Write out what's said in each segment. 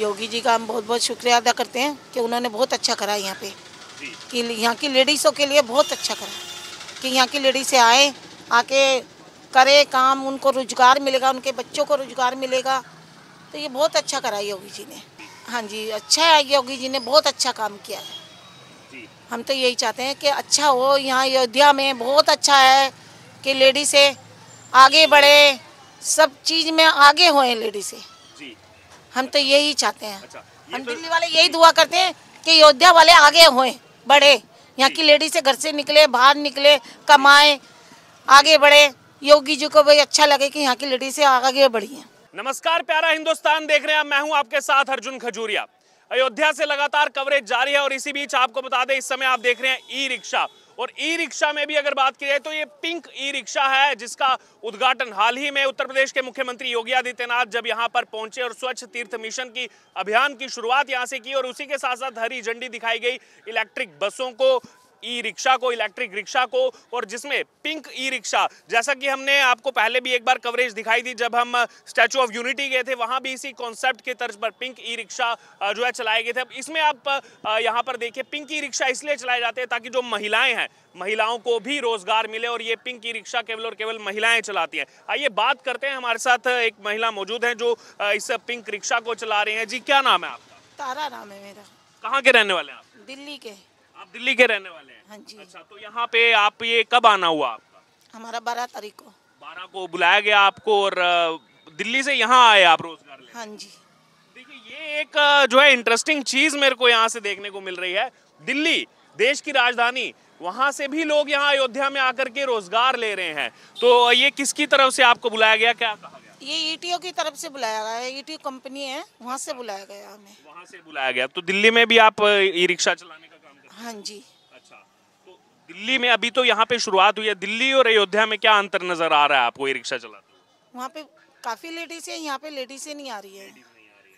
योगी जी का हम बहुत बहुत शुक्रिया अदा करते हैं कि उन्होंने बहुत अच्छा करा यहाँ पे कि यहाँ की लेडीज़ों के लिए बहुत अच्छा करा कि यहाँ की लेडीज़ें आए आके करे काम उनको रोजगार मिलेगा उनके बच्चों को रोजगार मिलेगा तो ये बहुत अच्छा करा योगी जी ने हाँ जी अच्छा है योगी जी ने बहुत अच्छा काम किया है हम तो यही चाहते हैं कि अच्छा हो यहाँ अयोध्या में बहुत अच्छा है कि लेडीज़ें आगे बढ़े सब चीज़ में आगे होए लेडीज़ें हम तो यही चाहते हैं अच्छा, हम तो... दिल्ली वाले यही दुआ करते हैं कि अयोध्या वाले आगे होए बढ़े यहाँ की लेडी से घर से निकले बाहर निकले कमाए आगे बढ़े योगी जी को भी अच्छा लगे कि यहाँ की लेडी से आगे बढ़ी है नमस्कार प्यारा हिंदुस्तान देख रहे हैं मैं हूँ आपके साथ अर्जुन खजूरिया अयोध्या से लगातार कवरेज जारी है और इसी बीच आपको बता दें इस समय आप देख रहे हैं ई रिक्शा और ई रिक्शा में भी अगर बात की जाए तो ये पिंक ई रिक्शा है जिसका उद्घाटन हाल ही में उत्तर प्रदेश के मुख्यमंत्री योगी आदित्यनाथ जब यहाँ पर पहुंचे और स्वच्छ तीर्थ मिशन की अभियान की शुरुआत यहाँ से की और उसी के साथ साथ हरी झंडी दिखाई गई इलेक्ट्रिक बसों को ई रिक्शा को इलेक्ट्रिक रिक्शा को और जिसमें पिंक ई रिक्शा जैसा कि हमने आपको पहले भी एक बार कवरेज दिखाई दी जब हम स्टैचू ऑफ यूनिटी गए थे वहां भी इसी कॉन्सेप्ट के तर्ज पर पिंक ई रिक्शा जो है चलाए गए थे अब इसमें आप यहाँ पर देखिए पिंक ई रिक्शा इसलिए चलाए जाते हैं ताकि जो महिलाएं हैं महिलाओं को भी रोजगार मिले और ये पिंक ई रिक्शा केवल और केवल महिलाएं चलाती हैं आइए बात करते हैं हमारे साथ एक महिला मौजूद है जो इस पिंक रिक्शा को चला रही है जी क्या नाम है आपका तारा नाम है मेरा कहाँ के रहने वाले हैं आप दिल्ली के आप दिल्ली के रहने वाले हैं हाँ जी अच्छा तो यहाँ पे आप ये कब आना हुआ आपका हमारा बारह तारीख को बारह को बुलाया गया आपको और दिल्ली से यहाँ आए आप रोजगार ले हाँ जी देखिए ये एक जो है इंटरेस्टिंग चीज मेरे को यहाँ से देखने को मिल रही है दिल्ली देश की राजधानी वहां से भी लोग यहाँ अयोध्या में आकर के रोजगार ले रहे हैं तो ये किसकी तरफ से आपको बुलाया गया क्या कहा गया ये ईटीओ e की तरफ से बुलाया गया है ईटीओ e कंपनी है वहाँ से बुलाया गया हमें वहाँ से बुलाया गया तो दिल्ली में भी आप ई रिक्शा चलाने का हाँ जी अच्छा तो दिल्ली में अभी तो यहाँ पे शुरुआत हुई है दिल्ली और अयोध्या में क्या अंतर नजर आ रहा है आपको ई रिक्शा चलाते वहाँ पे काफी लेडीज है यहाँ पे लेडीज नहीं आ रही है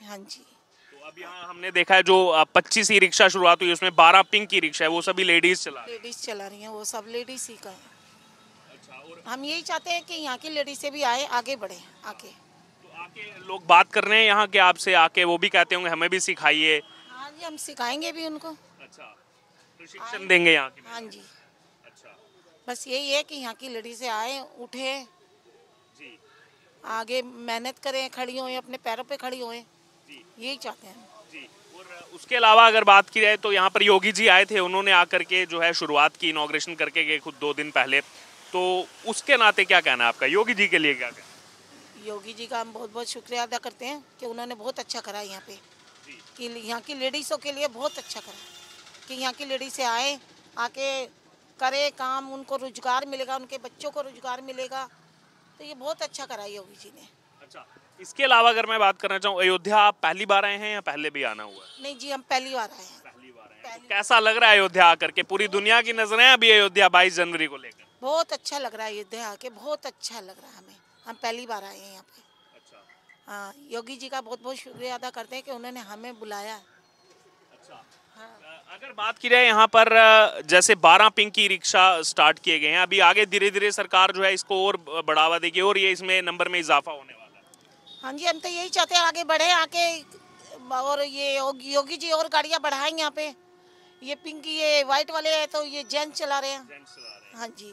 हाँ जी तो अब यहाँ हमने देखा है जो पच्चीस ई रिक्शा शुरुआत हुई उसमें 12 पिंक की रिक्शा है वो सभी लेडीज चला लेडीज चला रही है वो सब लेडीज ही का अच्छा, हम यही चाहते हैं कि यहाँ की लेडीज से भी आए आगे बढ़े आके तो आके लोग बात कर रहे हैं यहाँ के आपसे आके वो भी कहते होंगे हमें भी सिखाइए हाँ जी हम सिखाएंगे भी उनको अच्छा प्रशिक्षण देंगे यहाँ की हाँ जी अच्छा बस यही है कि यहाँ की लड़ी से आए उठे जी आगे मेहनत करें खड़ी होए अपने पैरों पे खड़ी होए यही चाहते हैं उसके अलावा अगर बात की जाए तो यहाँ पर योगी जी आए थे उन्होंने आकर के जो है शुरुआत की इनोग्रेशन करके गए खुद दो दिन पहले तो उसके नाते क्या कहना है आपका योगी जी के लिए क्या कहना योगी जी का हम बहुत बहुत शुक्रिया अदा करते हैं कि उन्होंने बहुत अच्छा करा यहाँ पे कि यहाँ की लेडीज़ों के लिए बहुत अच्छा करा कि यहाँ की लेडी से आए आके करे काम उनको रोजगार मिलेगा उनके बच्चों को रोजगार मिलेगा तो ये बहुत अच्छा करा योगी जी ने अच्छा इसके अलावा अगर मैं बात करना चाहूँ अयोध्या आप पहली बार आए हैं या पहले भी आना हुआ है नहीं जी हम पहली बार आए हैं पहली बार आए हैं तो कैसा लग रहा है अयोध्या आकर के पूरी दुनिया की नजरें अभी अयोध्या बाईस जनवरी को लेकर बहुत अच्छा लग रहा है अयोध्या आके बहुत अच्छा लग रहा है हमें हम पहली बार आए हैं यहाँ पे अच्छा। हाँ योगी जी का बहुत बहुत शुक्रिया अदा करते हैं कि उन्होंने हमें बुलाया अच्छा अगर बात की जाए यहाँ पर जैसे 12 पिंक ई रिक्शा स्टार्ट किए गए हैं अभी आगे धीरे धीरे सरकार जो है इसको और बढ़ावा देगी और ये इसमें नंबर में इजाफा होने वाला है हाँ जी हम तो यही चाहते हैं आगे बढ़े आके और ये योगी जी और गाड़ियाँ बढ़ाए यहाँ पे ये पिंक ये व्हाइट वाले है तो ये जेंट्स चला रहे हैं हाँ जी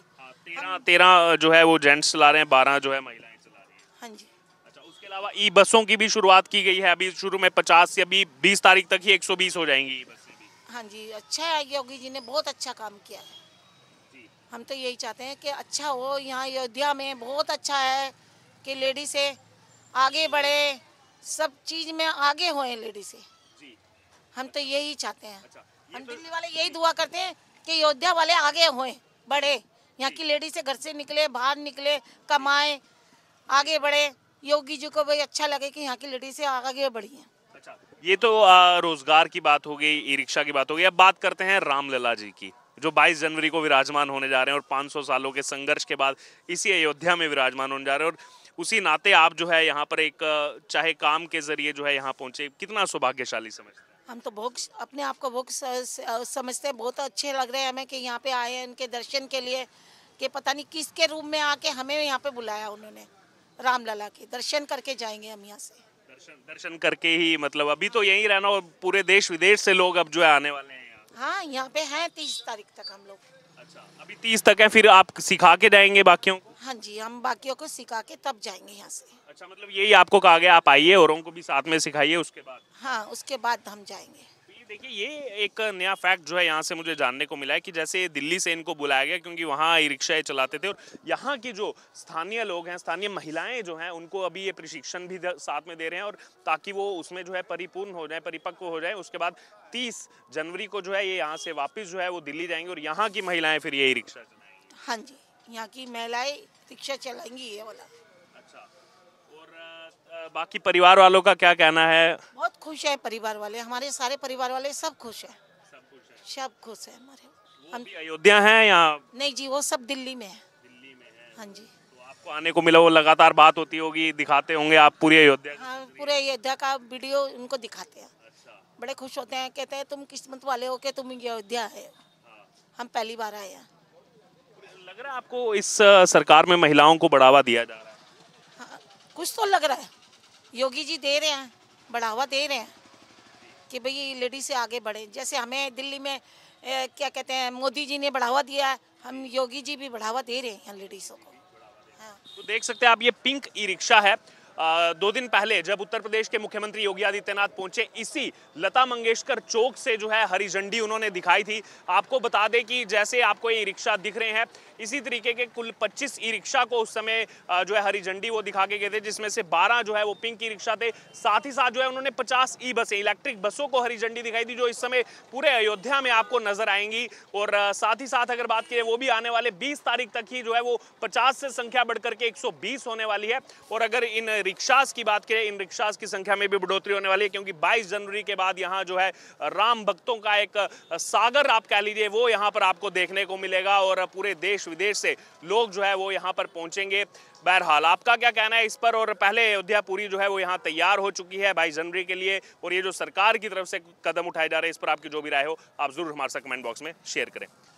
हाँ, तेरह जो है वो जेंट्स चला रहे हैं बारह जो है महिलाएं चला रही हैं हाँ जी अच्छा, उसके अलावा ई बसों की भी शुरुआत की गई है अभी शुरू में पचास से अभी बीस तारीख तक ही एक सौ बीस हो जाएंगी ई बस हाँ जी अच्छा है योगी जी ने बहुत अच्छा काम किया है हम तो यही चाहते हैं कि अच्छा हो यहाँ अयोध्या में बहुत अच्छा है कि लेडी से आगे बढ़े सब चीज में आगे हो लेडी से हम तो यही चाहते हैं अच्छा, हम तो... दिल्ली वाले यही दुआ करते हैं कि अयोध्या वाले आगे हो बढ़े यहाँ की लेडी से घर से निकले बाहर निकले कमाए आगे बढ़े योगी जी को भी अच्छा लगे कि यहाँ की लेडी से आगे बढ़ी है ये तो रोजगार की बात हो गई ई रिक्शा की बात हो गई अब बात करते हैं रामलला जी की जो 22 जनवरी को विराजमान होने जा रहे हैं और 500 सालों के संघर्ष के बाद इसी अयोध्या में विराजमान होने जा रहे हैं और उसी नाते आप जो है यहाँ पर एक चाहे काम के जरिए जो है यहाँ पहुंचे कितना सौभाग्यशाली समझ हम तो भोग अपने आप को भोग समझते हैं बहुत अच्छे लग रहे हैं हमें कि यहाँ पे आए हैं इनके दर्शन के लिए कि पता नहीं किसके रूम में आके हमें यहाँ पे बुलाया उन्होंने रामलला के दर्शन करके जाएंगे हम यहाँ से दर्शन दर्शन करके ही मतलब अभी तो यही रहना और पूरे देश विदेश से लोग अब जो है आने वाले हैं हाँ यहाँ पे है तीस तारीख तक हम लोग अच्छा अभी तीस तक है फिर आप सिखा के जाएंगे बाकियों को हाँ जी हम बाकियों को सिखा के तब जाएंगे यहाँ से अच्छा मतलब यही आपको कहा गया आप आइए औरों को भी साथ में सिखाइए उसके बाद हाँ उसके बाद हम जाएंगे देखिए ये एक नया फैक्ट जो है यहाँ से मुझे जानने को मिला है कि जैसे दिल्ली से इनको बुलाया गया क्योंकि वहाँ ई रिक्शा चलाते थे और यहाँ के जो स्थानीय लोग हैं स्थानीय महिलाएं जो हैं उनको अभी ये प्रशिक्षण भी साथ में दे रहे हैं और ताकि वो उसमें जो है परिपूर्ण हो जाए परिपक्व हो जाए उसके बाद तीस जनवरी को जो है ये यहाँ से वापस जो है वो दिल्ली जाएंगे और यहाँ की महिलाएं फिर ये ई रिक्शा चलाएंगी हाँ जी यहाँ की महिलाएं रिक्शा चलाएंगी ये वाला अच्छा और बाकी परिवार वालों का क्या कहना है बहुत खुश है परिवार वाले हमारे सारे परिवार वाले सब खुश है सब खुश है हमारे अयोध्या है या नहीं जी वो सब दिल्ली में है दिल्ली में है हाँ जी तो आपको आने को मिला वो लगातार बात होती होगी दिखाते होंगे आप पूरे अयोध्या हाँ पूरे अयोध्या का वीडियो उनको दिखाते हैं अच्छा। बड़े खुश होते हैं कहते हैं तुम किस्मत वाले हो के तुम अयोध्या है हाँ। हम पहली बार आए हैं तो लग रहा है आपको इस सरकार में महिलाओं को बढ़ावा दिया जा रहा है कुछ तो लग रहा है योगी जी दे रहे हैं बढ़ावा दे रहे हैं कि भाई लेडी से आगे बढ़े जैसे हमें दिल्ली में ए, क्या कहते हैं मोदी जी ने बढ़ावा दिया है हम योगी जी भी बढ़ावा दे रहे हैं लेडीज़ों को हाँ। तो देख सकते हैं आप ये पिंक ई रिक्शा है दो दिन पहले जब उत्तर प्रदेश के मुख्यमंत्री योगी आदित्यनाथ पहुंचे इसी लता मंगेशकर चौक से जो है हरी झंडी उन्होंने दिखाई थी आपको बता दें कि जैसे आपको ये रिक्शा दिख रहे हैं इसी तरीके के कुल 25 ई रिक्शा को उस समय जो है हरी झंडी वो दिखा के गए थे जिसमें से 12 जो है वो पिंक ई रिक्शा थे साथ ही साथ जो है उन्होंने 50 ई बसें इलेक्ट्रिक बसों को हरी झंडी दिखाई थी जो इस समय पूरे अयोध्या में आपको नजर आएंगी और साथ ही साथ अगर बात करें वो भी आने वाले बीस तारीख तक ही जो है वो पचास से संख्या बढ़ करके एक होने वाली है और अगर इन रिक्शास की बात करें इन रिक्शास की संख्या में भी बढ़ोतरी होने वाली है क्योंकि 22 जनवरी के बाद यहाँ जो है राम भक्तों का एक सागर आप कह लीजिए वो यहाँ पर आपको देखने को मिलेगा और पूरे देश विदेश से लोग जो है वो यहाँ पर पहुँचेंगे बहरहाल आपका क्या कहना है इस पर और पहले अयोध्या पूरी जो है वो यहाँ तैयार हो चुकी है बाईस जनवरी के लिए और ये जो सरकार की तरफ से कदम उठाए जा रहे हैं इस पर आपकी जो भी राय हो आप जरूर हमारे साथ कमेंट बॉक्स में शेयर करें